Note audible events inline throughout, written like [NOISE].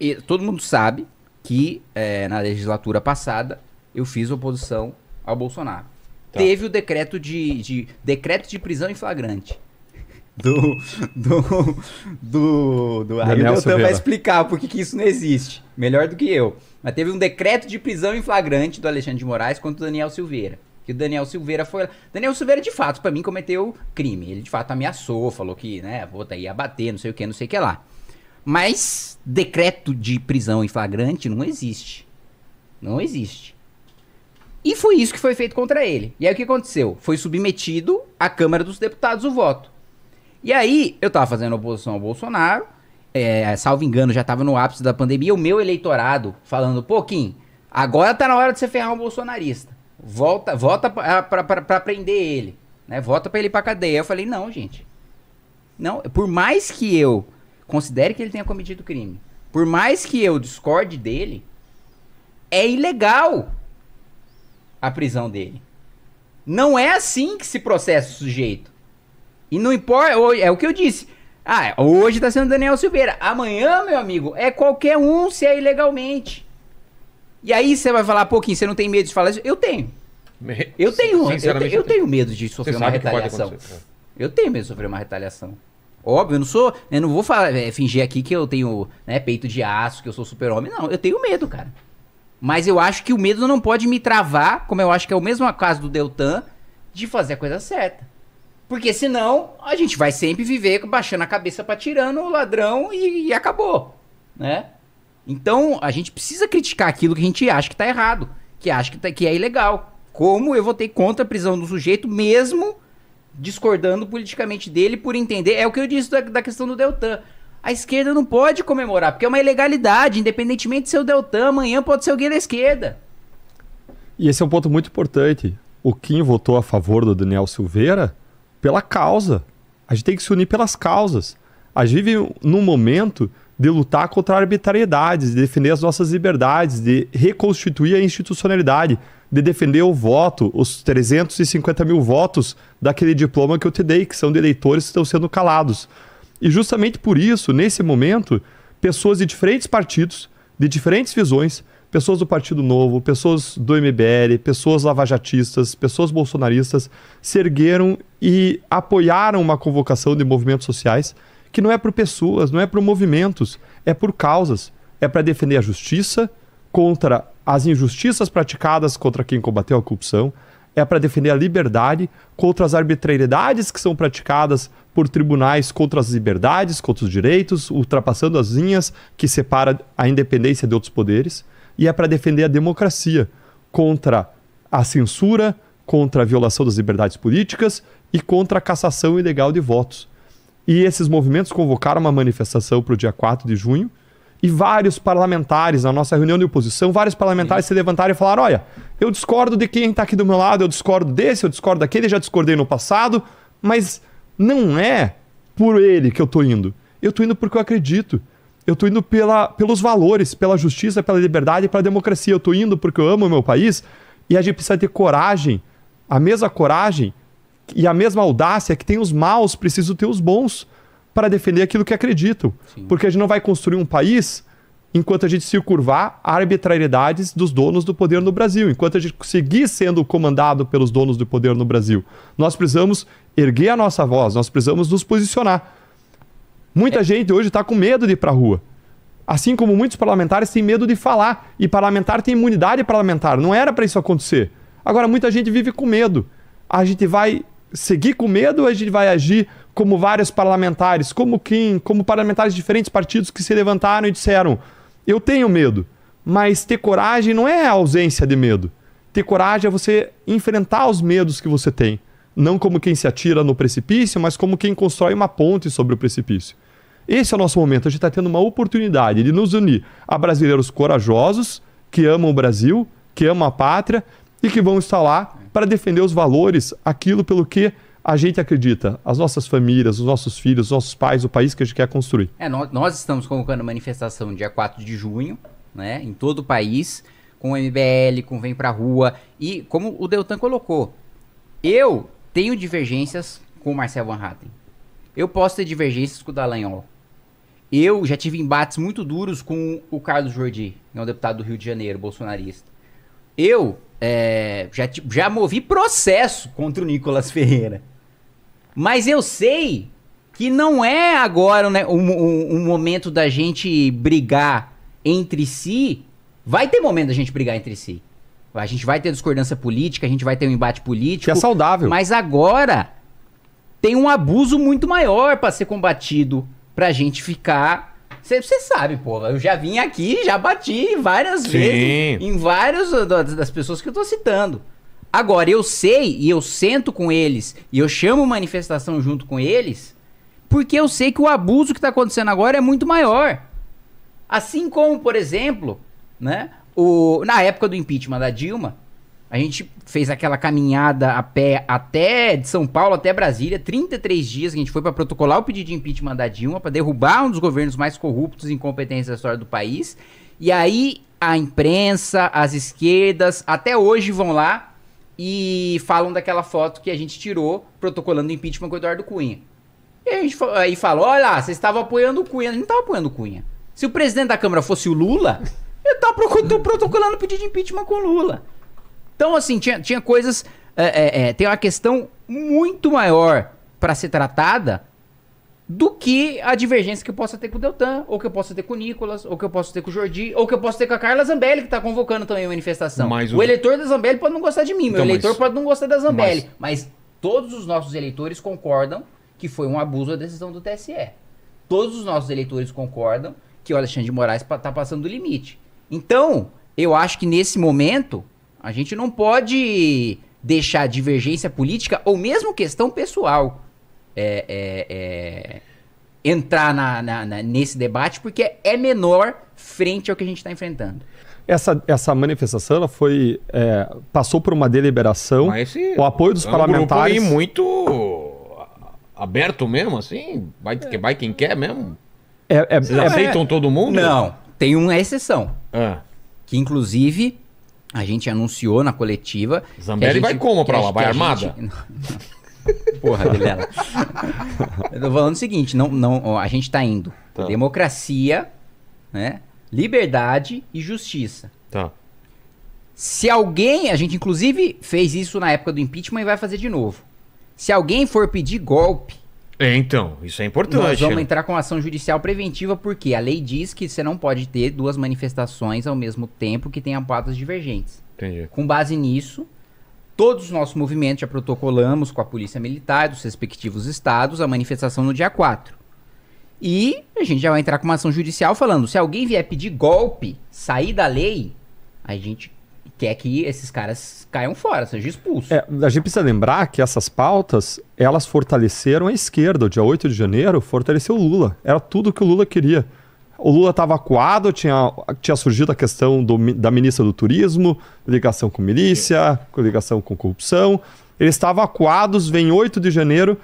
E todo mundo sabe que é, na legislatura passada eu fiz oposição ao Bolsonaro. Tá. Teve o decreto de, de, decreto de prisão em flagrante. Do. Do. Do. do aí o Deltan vai explicar por que isso não existe. Melhor do que eu. Mas teve um decreto de prisão em flagrante do Alexandre de Moraes contra o Daniel Silveira. Que o Daniel Silveira foi. Daniel Silveira, de fato, para mim, cometeu crime. Ele, de fato, ameaçou, falou que, né, vou tá aí abater, não sei o que, não sei o que lá. Mas decreto de prisão em flagrante não existe. Não existe. E foi isso que foi feito contra ele. E aí o que aconteceu? Foi submetido à Câmara dos Deputados o voto. E aí, eu tava fazendo oposição ao Bolsonaro, é, salvo engano, já tava no ápice da pandemia, o meu eleitorado falando, pô, Kim, agora tá na hora de você ferrar um bolsonarista. Volta, volta pra, prender ele, né? Volta pra ele pra cadeia. Eu falei, não, gente. Não, por mais que eu considere que ele tenha cometido crime, por mais que eu discorde dele, é ilegal a prisão dele. Não é assim que se processa o sujeito. E não importa, é o que eu disse. Ah, hoje tá sendo Daniel Silveira. Amanhã, meu amigo, é qualquer um se é ilegalmente. E aí você vai falar, pouquinho, você não tem medo de falar isso? Eu tenho. Eu tenho, eu, é. eu, tenho medo de sofrer uma retaliação. Eu tenho medo de sofrer uma retaliação. Óbvio, eu não sou. Eu não vou falar, é, fingir aqui que eu tenho né, peito de aço, que eu sou super-homem. Não, eu tenho medo, cara. Mas eu acho que o medo não pode me travar, como eu acho que é o mesmo caso do Deltan, de fazer a coisa certa. Porque senão a gente vai sempre viver baixando a cabeça pra tirando o ladrão e, e acabou, né? Então a gente precisa criticar aquilo que a gente acha que tá errado, que acha que, tá, que é ilegal. Como eu votei contra a prisão do sujeito mesmo discordando politicamente dele por entender. É o que eu disse da, da questão do Deltan. A esquerda não pode comemorar, porque é uma ilegalidade, independentemente de ser o Deltan, amanhã pode ser alguém da esquerda. E esse é um ponto muito importante. O Kim votou a favor do Daniel Silveira pela causa. A gente tem que se unir pelas causas. A gente vive num momento de lutar contra arbitrariedades, de defender as nossas liberdades, de reconstituir a institucionalidade de defender o voto, os 350 mil votos daquele diploma que eu te dei, que são de eleitores que estão sendo calados. E justamente por isso, nesse momento, pessoas de diferentes partidos, de diferentes visões, pessoas do Partido Novo, pessoas do MBL, pessoas lavajatistas, pessoas bolsonaristas, se ergueram e apoiaram uma convocação de movimentos sociais que não é por pessoas, não é por movimentos, é por causas. É para defender a justiça contra as injustiças praticadas contra quem combateu a corrupção, é para defender a liberdade contra as arbitrariedades que são praticadas por tribunais contra as liberdades, contra os direitos, ultrapassando as linhas que separam a independência de outros poderes, e é para defender a democracia contra a censura, contra a violação das liberdades políticas e contra a cassação ilegal de votos. E esses movimentos convocaram uma manifestação para o dia 4 de junho, e vários parlamentares, na nossa reunião de oposição, vários parlamentares Sim. se levantaram e falaram: olha, eu discordo de quem está aqui do meu lado, eu discordo desse, eu discordo daquele, já discordei no passado, mas não é por ele que eu estou indo. Eu estou indo porque eu acredito. Eu estou indo pela, pelos valores, pela justiça, pela liberdade e pela democracia. Eu estou indo porque eu amo o meu país e a gente precisa ter coragem, a mesma coragem e a mesma audácia que tem os maus, precisa ter os bons para defender aquilo que acreditam. Sim. Porque a gente não vai construir um país enquanto a gente se curvar a arbitrariedades dos donos do poder no Brasil, enquanto a gente seguir sendo comandado pelos donos do poder no Brasil. Nós precisamos erguer a nossa voz, nós precisamos nos posicionar. Muita é. gente hoje está com medo de ir para a rua. Assim como muitos parlamentares têm medo de falar. E parlamentar tem imunidade parlamentar. Não era para isso acontecer. Agora, muita gente vive com medo. A gente vai seguir com medo ou a gente vai agir como vários parlamentares, como Kim, como parlamentares de diferentes partidos que se levantaram e disseram: eu tenho medo. Mas ter coragem não é a ausência de medo. Ter coragem é você enfrentar os medos que você tem. Não como quem se atira no precipício, mas como quem constrói uma ponte sobre o precipício. Esse é o nosso momento. A gente está tendo uma oportunidade de nos unir a brasileiros corajosos, que amam o Brasil, que amam a pátria e que vão estar lá para defender os valores, aquilo pelo que a gente acredita, as nossas famílias, os nossos filhos, os nossos pais, o país que a gente quer construir. É, nós, nós estamos convocando manifestação dia 4 de junho, né, em todo o país, com o MBL, com Vem Pra Rua, e como o Deltan colocou, eu tenho divergências com o Marcel Van Hatten. Eu posso ter divergências com o Dallagnol. Eu já tive embates muito duros com o Carlos Jordi, que é um deputado do Rio de Janeiro, bolsonarista. Eu é, já, já movi processo contra o Nicolas Ferreira. Mas eu sei que não é agora né, um, um, um momento da gente brigar entre si. Vai ter momento da gente brigar entre si. A gente vai ter discordância política, a gente vai ter um embate político. Que é saudável. Mas agora tem um abuso muito maior para ser combatido, pra gente ficar você sabe, pô, eu já vim aqui, já bati várias Sim. vezes em várias das pessoas que eu tô citando. Agora, eu sei e eu sento com eles e eu chamo manifestação junto com eles, porque eu sei que o abuso que tá acontecendo agora é muito maior. Assim como, por exemplo, né, o, na época do impeachment da Dilma, a gente fez aquela caminhada a pé até de São Paulo até Brasília, 33 dias que a gente foi para protocolar o pedido de impeachment da Dilma para derrubar um dos governos mais corruptos e incompetentes da história do país. E aí a imprensa, as esquerdas, até hoje vão lá e falam daquela foto que a gente tirou protocolando o impeachment com o Eduardo Cunha. E a gente aí fala: olha lá, vocês estavam apoiando o Cunha. A gente não estava apoiando o Cunha. Se o presidente da Câmara fosse o Lula, [LAUGHS] eu estava protocolando o pedido de impeachment com o Lula. Então, assim, tinha, tinha coisas. É, é, é tem uma questão muito maior para ser tratada do que a divergência que eu possa ter com o Deltan, ou que eu possa ter com o Nicolas, ou que eu possa ter com o Jordi, ou que eu possa ter com a Carla Zambelli, que tá convocando também a manifestação. Mas o... o eleitor da Zambelli pode não gostar de mim, então, meu eleitor mas... pode não gostar da Zambelli, mas... mas todos os nossos eleitores concordam que foi um abuso a decisão do TSE. Todos os nossos eleitores concordam que o Alexandre de Moraes tá passando do limite. Então, eu acho que nesse momento a gente não pode deixar divergência política ou mesmo questão pessoal é, é, é, entrar na, na, na, nesse debate, porque é menor frente ao que a gente está enfrentando. Essa, essa manifestação ela foi é, passou por uma deliberação, o apoio dos parlamentares. É um grupo muito aberto mesmo, assim, vai, é. vai quem quer mesmo. Vocês aceitam todo mundo? Não, tem uma exceção, ah. que inclusive a gente anunciou na coletiva. Zambelli gente, vai como pra lá? Vai armada? Gente... Porra, Vilela. Eu tô falando o seguinte: não, não, a gente tá indo. Tá. Democracia, né? Liberdade e justiça. Tá. Se alguém, a gente inclusive fez isso na época do impeachment e vai fazer de novo. Se alguém for pedir golpe, é, então, isso é importante. Nós vamos né? entrar com ação judicial preventiva porque a lei diz que você não pode ter duas manifestações ao mesmo tempo que tenham patas divergentes. Entendi. Com base nisso, todos os nossos movimentos já protocolamos com a Polícia Militar dos respectivos estados a manifestação no dia 4. E a gente já vai entrar com uma ação judicial falando: se alguém vier pedir golpe, sair da lei, a gente quer que esses caras caiam fora, sejam expulsos. É, a gente precisa lembrar que essas pautas, elas fortaleceram a esquerda. O dia 8 de janeiro fortaleceu o Lula. Era tudo que o Lula queria. O Lula estava acuado, tinha, tinha surgido a questão do, da ministra do Turismo, ligação com milícia, ligação com corrupção. Eles estavam acuados, vem 8 de janeiro,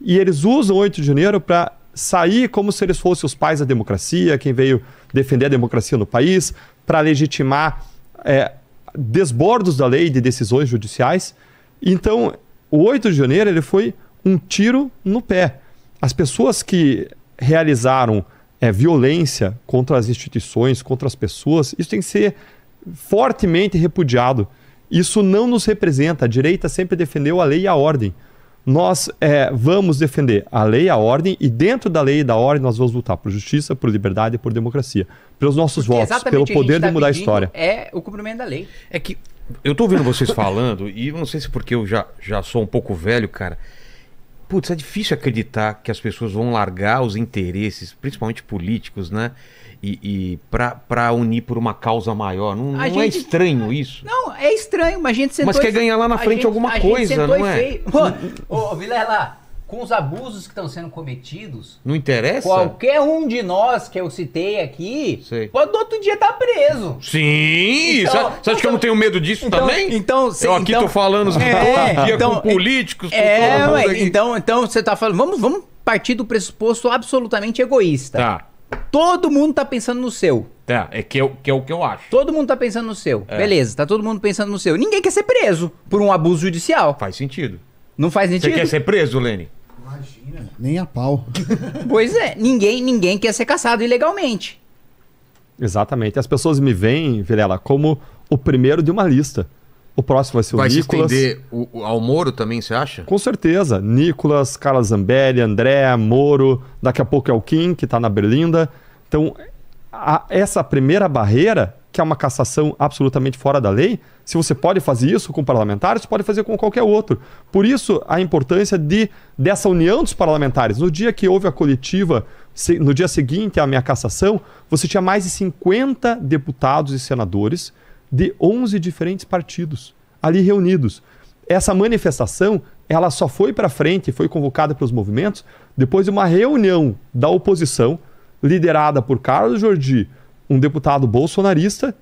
e eles usam 8 de janeiro para sair como se eles fossem os pais da democracia, quem veio defender a democracia no país, para legitimar é, desbordos da lei, de decisões judiciais. Então, o 8 de janeiro ele foi um tiro no pé. As pessoas que realizaram é, violência contra as instituições, contra as pessoas, isso tem que ser fortemente repudiado. Isso não nos representa. A direita sempre defendeu a lei e a ordem nós é, vamos defender a lei e a ordem, e dentro da lei e da ordem nós vamos lutar por justiça, por liberdade e por democracia. Pelos nossos Porque votos, pelo poder tá de mudar a história. É o cumprimento da lei. É que eu estou ouvindo vocês falando, e não sei se é porque eu já, já sou um pouco velho, cara putz, é difícil acreditar que as pessoas vão largar os interesses, principalmente políticos, né? E, e para unir por uma causa maior. Não, não é gente, é estranho isso? Não, é estranho, mas a gente sentou. Mas quer ganhar lá na frente gente, alguma coisa, não é? Oh, ô, Vilela, com os abusos que estão sendo cometidos. Não interessa? Qualquer um de nós que eu citei aqui Sei. pode outro dia estar tá preso. Sim! Então, você acha então, que eu não tenho medo disso então, também? Então, cê, eu aqui estou falando é, todo dia então, com políticos. É, com ué, então, então você está falando, vamos, vamos partir do pressuposto absolutamente egoísta. Tá. Todo mundo está pensando no seu. Tá, é que, eu, é que é o que eu acho. Todo mundo está pensando no seu. É. Beleza, tá todo mundo pensando no seu. Ninguém quer ser preso por um abuso judicial. Faz sentido. Não faz sentido. Você quer ser preso, Lene? Nem a pau. pois é, ninguém, ninguém quer ser caçado ilegalmente. Exatamente. As pessoas me veem, Vilela, como o primeiro de uma lista. O próximo vai ser o vai Nicolas. Vai se estender o, ao Moro também, você acha? Com certeza. Nicolas, Carla Zambelli, André, Moro. Daqui a pouco é o Kim, que está na Berlinda. Então, a, essa primeira barreira que é uma cassação absolutamente fora da lei, se você pode fazer isso com parlamentares, pode fazer com qualquer outro. Por isso, a importância de, dessa união dos parlamentares. No dia que houve a coletiva, no dia seguinte à minha cassação, você tinha mais de 50 deputados e senadores de 11 diferentes partidos ali reunidos. Essa manifestação ela só foi para frente, foi convocada pelos movimentos, depois de uma reunião da oposição, liderada por Carlos Jordi, um deputado bolsonarista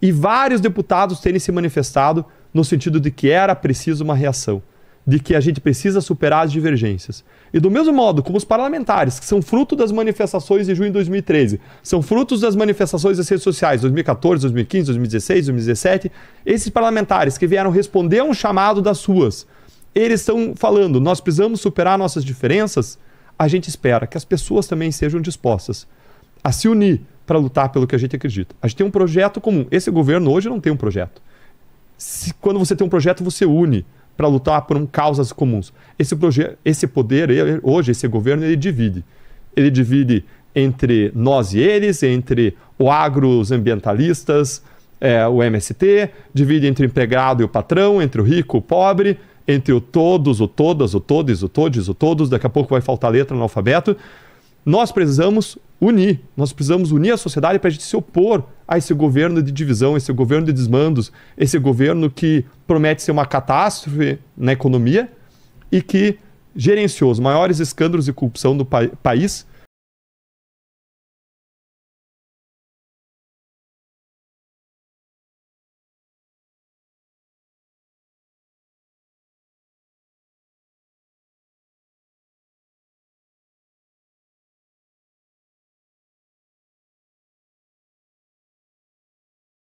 e vários deputados terem se manifestado no sentido de que era preciso uma reação, de que a gente precisa superar as divergências. E do mesmo modo, como os parlamentares, que são fruto das manifestações de junho de 2013, são frutos das manifestações das redes sociais 2014, 2015, 2016, 2017, esses parlamentares que vieram responder a um chamado das suas, eles estão falando, nós precisamos superar nossas diferenças, a gente espera que as pessoas também sejam dispostas a se unir para lutar pelo que a gente acredita. A gente tem um projeto comum. Esse governo hoje não tem um projeto. Se, quando você tem um projeto, você une para lutar por um, causas comuns. Esse, esse poder, ele, hoje, esse governo, ele divide. Ele divide entre nós e eles, entre o agro, os ambientalistas, é, o MST, divide entre o empregado e o patrão, entre o rico e o pobre, entre o todos, o todas, o todes, o todes, o todos, daqui a pouco vai faltar letra no alfabeto. Nós precisamos unir, nós precisamos unir a sociedade para a gente se opor a esse governo de divisão, esse governo de desmandos, esse governo que promete ser uma catástrofe na economia e que gerenciou os maiores escândalos de corrupção do pa país